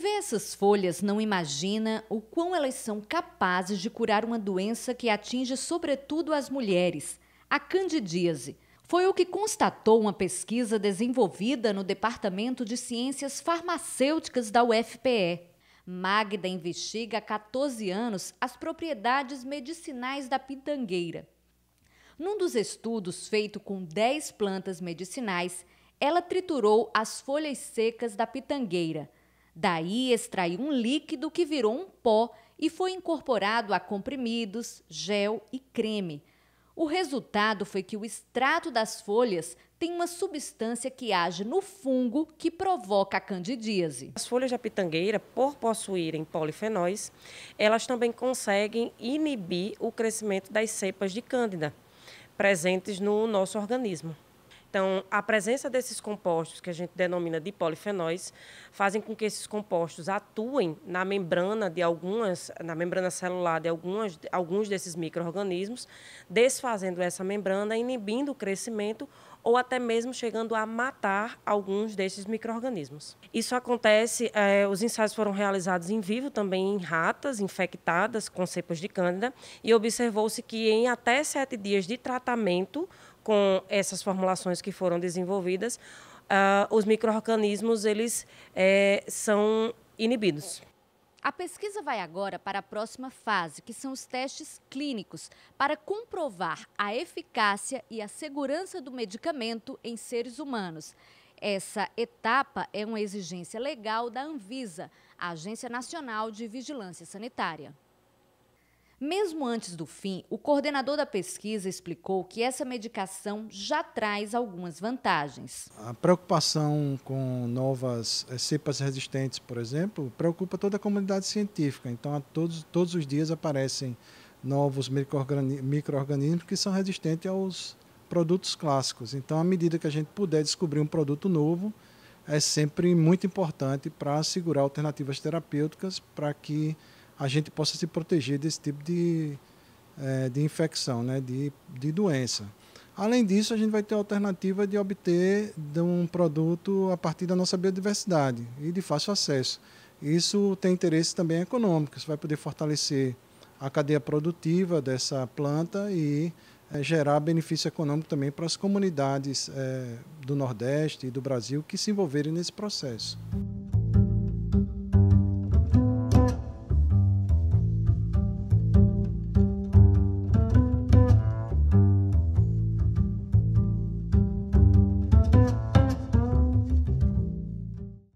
vê essas folhas não imagina o quão elas são capazes de curar uma doença que atinge sobretudo as mulheres, a candidíase. Foi o que constatou uma pesquisa desenvolvida no Departamento de Ciências Farmacêuticas da UFPE. Magda investiga há 14 anos as propriedades medicinais da pitangueira. Num dos estudos feito com 10 plantas medicinais, ela triturou as folhas secas da pitangueira, Daí extraiu um líquido que virou um pó e foi incorporado a comprimidos, gel e creme. O resultado foi que o extrato das folhas tem uma substância que age no fungo que provoca a candidíase. As folhas de pitangueira, por possuírem polifenóis, elas também conseguem inibir o crescimento das cepas de cândida presentes no nosso organismo. Então, a presença desses compostos, que a gente denomina de polifenóis, fazem com que esses compostos atuem na membrana de algumas, na membrana celular de algumas, alguns desses micro-organismos, desfazendo essa membrana, inibindo o crescimento ou até mesmo chegando a matar alguns desses micro-organismos. Isso acontece, eh, os ensaios foram realizados em vivo também em ratas infectadas com cepas de cândida e observou-se que em até sete dias de tratamento com essas formulações que foram desenvolvidas, uh, os microorganismos eles é, são inibidos. A pesquisa vai agora para a próxima fase, que são os testes clínicos, para comprovar a eficácia e a segurança do medicamento em seres humanos. Essa etapa é uma exigência legal da Anvisa, a Agência Nacional de Vigilância Sanitária. Mesmo antes do fim, o coordenador da pesquisa explicou que essa medicação já traz algumas vantagens. A preocupação com novas eh, cepas resistentes, por exemplo, preocupa toda a comunidade científica. Então, todos, todos os dias aparecem novos microorganismos que são resistentes aos produtos clássicos. Então, à medida que a gente puder descobrir um produto novo, é sempre muito importante para assegurar alternativas terapêuticas para que a gente possa se proteger desse tipo de, é, de infecção, né? de, de doença. Além disso, a gente vai ter a alternativa de obter de um produto a partir da nossa biodiversidade e de fácil acesso. Isso tem interesse também econômico, vai poder fortalecer a cadeia produtiva dessa planta e é, gerar benefício econômico também para as comunidades é, do Nordeste e do Brasil que se envolverem nesse processo.